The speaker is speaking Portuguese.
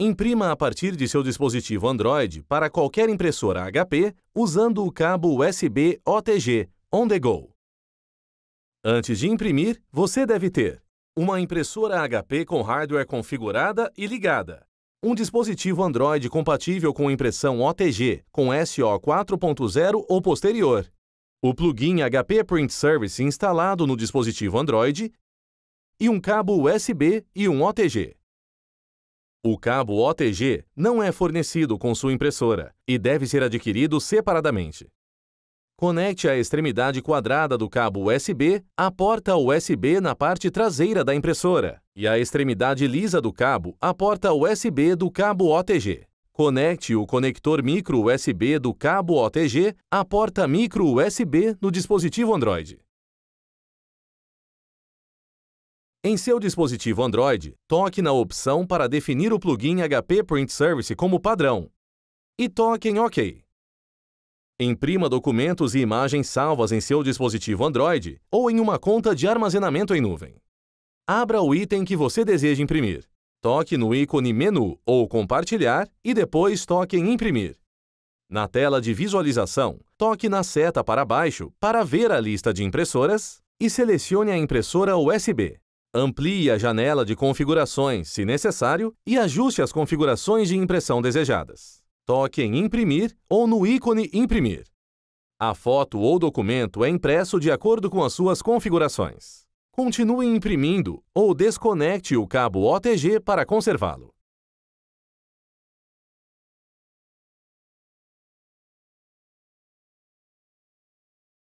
Imprima a partir de seu dispositivo Android para qualquer impressora HP usando o cabo USB OTG On The Go. Antes de imprimir, você deve ter uma impressora HP com hardware configurada e ligada, um dispositivo Android compatível com impressão OTG com SO 4.0 ou posterior, o plugin HP Print Service instalado no dispositivo Android e um cabo USB e um OTG. O cabo OTG não é fornecido com sua impressora e deve ser adquirido separadamente. Conecte a extremidade quadrada do cabo USB à porta USB na parte traseira da impressora e a extremidade lisa do cabo à porta USB do cabo OTG. Conecte o conector micro USB do cabo OTG à porta micro USB no dispositivo Android. Em seu dispositivo Android, toque na opção para definir o plugin HP Print Service como padrão e toque em OK. Imprima documentos e imagens salvas em seu dispositivo Android ou em uma conta de armazenamento em nuvem. Abra o item que você deseja imprimir. Toque no ícone Menu ou Compartilhar e depois toque em Imprimir. Na tela de visualização, toque na seta para baixo para ver a lista de impressoras e selecione a impressora USB. Amplie a janela de configurações, se necessário, e ajuste as configurações de impressão desejadas. Toque em Imprimir ou no ícone Imprimir. A foto ou documento é impresso de acordo com as suas configurações. Continue imprimindo ou desconecte o cabo OTG para conservá-lo.